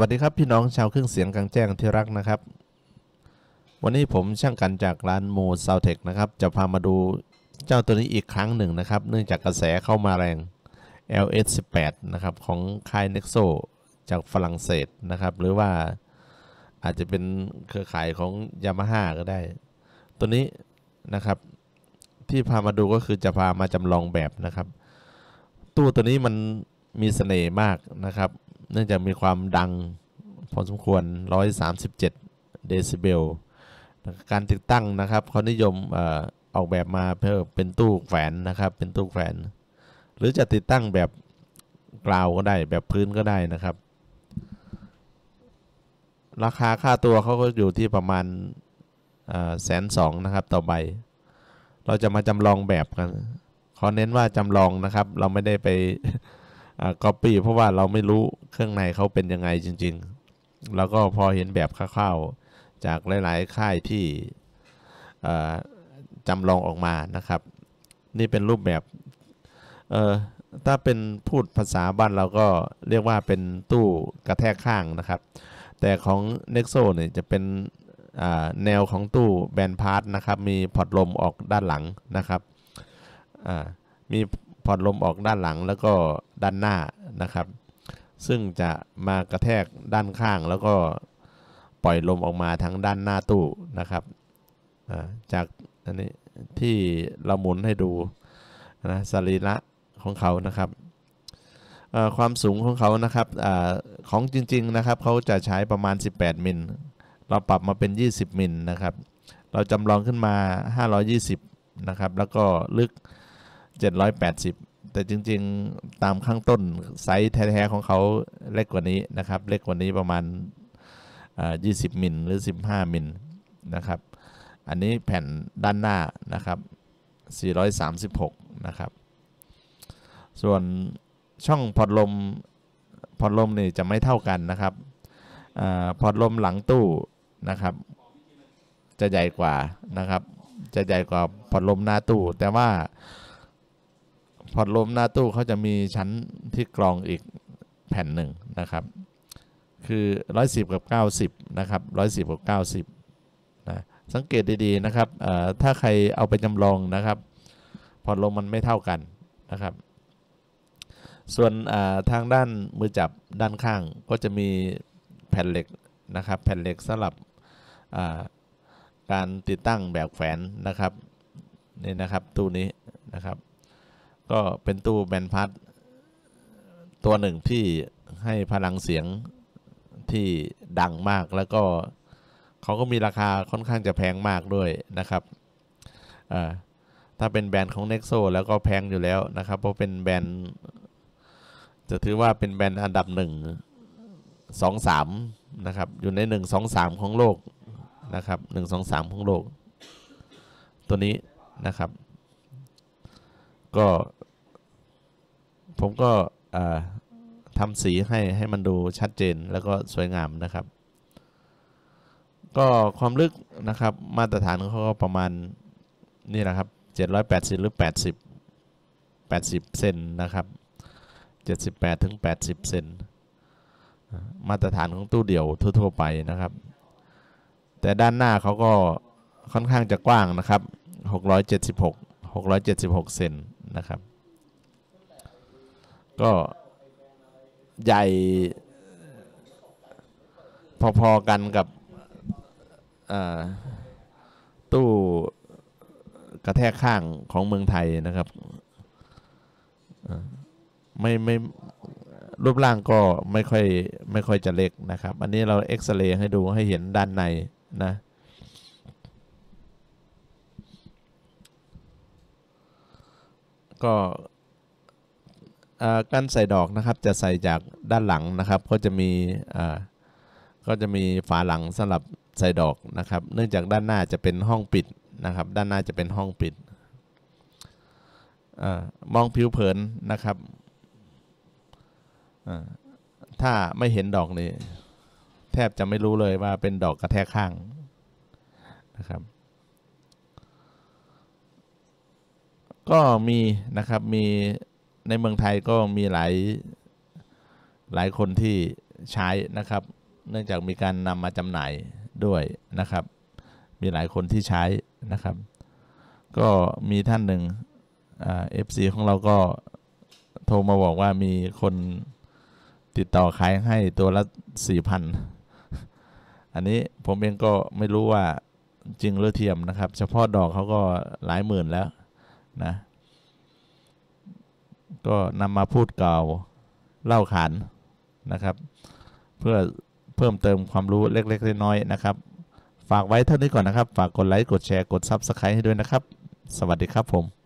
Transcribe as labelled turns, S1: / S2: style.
S1: วัสดีครับพี่น้องชาวเครื่องเสียงกลางแจ้งที่รักนะครับ วันนี้ผมช่างกันจากร้านโมซาวเทคนะครับ จะพามาดูเจ้าตัวนี้อีกครั้งหนึ่งนะครับ เนื่องจากกระแสเข้ามาแรง LS18 นะครับของค่าย Nexo จากฝรั่งเศสนะครับ หรือว่าอาจจะเป็นเครือข่ายของ Yamaha ก็ได้ ตัวนี้นะครับ ที่พามาดูก็คือจะพามาจำลองแบบนะครับตู้ตัวนี้มันมีเสน่ห์มากนะครับเนื่องจากมีความดังพอสมควร 137 เดซิเบล การติดตั้งนะครับเขานิยมออกแบบมาเพื่อเป็นตู้แฝนนะครับ เป็นตู้แฝนหรือจะติดตั้งแบบกราวก็ได้แบบพื้นก็ได้นะครับ ราคาค่าตัวเขาก็อยู่ที่ประมาณแสนสองนะครับต่อใบเราจะมาจำลองแบบกันขอเน้นว่าจำลองนะครับเราไม่ได้ไปก๊อปปี้เพราะว่าเราไม่รู้เครื่องในเขาเป็นยังไงจริงๆ แล้วก็พอเห็นแบบคร่าวๆจากหลาย ๆ ค่ายที่จำลองออกมานะครับ นี่เป็นรูปแบบถ้าเป็นพูดภาษาบ้านเราก็เรียกว่าเป็นตู้กระแทกข้างนะครับ แต่ของ n e x o เนี่ย จะเป็นแนวของตู้แบนพาร์ตนะครับ มีพอดลมออกด้านหลังนะครับมีผ่อนลมออกด้านหลังแล้วก็ด้านหน้านะครับ ซึ่งจะมากระแทกด้านข้างแล้วก็ปล่อยลมออกมาทางด้านหน้าตู้นะครับ จากอันนี้ที่เราหมุนให้ดูนะสรีระของเขานะครับ ความสูงของเขานะครับอของจริงๆนะครับเขาจะใช้ประมาณ 18มิล เราปรับมาเป็น 20มิลนะครับ เราจำลองขึ้นมา 520นะครับแล้วก็ลึก780 แต่จริง ๆตามข้างต้นไซส์แท้ๆของเขาเล็กกว่านี้นะครับ เล็กกว่านี้ประมาณ20มิลหรือ15มิลนะครับ อันนี้แผ่นด้านหน้านะครับ436นะครับ ส่วนช่องพอดลมพอดลมนี่จะไม่เท่ากันนะครับอพอดลมหลังตู้นะครับ จะใหญ่กว่านะครับ จะใหญ่กว่าพอดลมหน้าตู้แต่ว่าพอดลมหน้าตู้เขาจะมีชั้นที่กรองอีกแผ่นหนึ่งนะครับ คือ110กับ 90 นะครับ110กับ 90นะสังเกตดีๆนะครับถ้าใครเอาไปจำลองนะครับพอดลมมันไม่เท่ากันนะครับ ส่วนทางด้านมือจับด้านข้างก็จะมีแผ่นเหล็กนะครับ แผ่นเหล็กสลับการติดตั้งแบบแฝนนะครับนี่นะครับตู้นี้นะครับก็เป็นตู้แบนพัดตัวหนึ่งที่ให้พลังเสียงที่ดังมากแล้วก็เขาก็มีราคาค่อนข้างจะแพงมากด้วยนะครับถ้าเป็นแบรนด์ของ Nexo แล้วก็แพงอยู่แล้วนะครับ เพราะเป็นแบรนด์จะถือว่าเป็นแบรนด์อันดับหนึ่งสองสามนะครับอยู่ในหนึ่งสองสามของโลกนะครับหนึ่งสองสามของโลก ตัวนี้นะครับ ก็ผมก็ทำสีให้ให้มันดูชัดเจนแล้วก็สวยงามนะครับ ก็ความลึกนะครับมาตรฐานเขาก็ประมาณนี่แหละครับ 780 หรือ 80 80เซนนะครับ 78 ถึง 80เซนมาตรฐานของตู้เดี่ยวทั่ว ๆไปนะครับ แต่ด้านหน้าเขาก็ค่อนข้างจะกว้างนะครับ 676 676เซนนะครับก็ใหญ่พอๆกันกับตู้กระแทกข้างของเมืองไทยนะครับไม่ ไม่รูปร่างก็ไม่ค่อย ไม่ค่อยจะเล็กนะครับ อันนี้เราเอ็กซเรย์ให้ดูให้เห็นด้านใน นะ ก็การใส่ดอกนะครับจะใส่จากด้านหลังนะครับก็จะมีก็จะมีฝาหลังสำหรับใส่ดอกนะครับ เนื่องจากด้านหน้าจะเป็นห้องปิดนะครับ ด้านหน้าจะเป็นห้องปิดอมองผิวเผินนะครับถ้าไม่เห็นดอกนี่ แทบจะไม่รู้เลยว่าเป็นดอกกระแทกข้างนะครับก็มีนะครับมีในเมืองไทยก็มีหลาย หลายคนที่ใช้นะครับ เนื่องจากมีการนำมาจำหน่ายด้วยนะครับ มีหลายคนที่ใช้นะครับ ก็มีท่านหนึ่งเอฟซีของเราก็โทรมาบอกว่ามีคนติดต่อขายให้ตัวละสี่พันอันนี้ผมเองก็ไม่รู้ว่าจริงหรือเทียมนะครับ เฉพาะดอกเขาก็หลายหมื่นแล้วนะก็นำมาพูดกล่าวเล่าขานนะครับ เพื่อเพิ่มเติมความรู้เล็ก ๆ น้อยๆนะครับ ฝากไว้เท่านี้ก่อนนะครับ ฝากกดไลค์ กดแชร์กดซับสไครต์ให้ด้วยนะครับ สวัสดีครับผม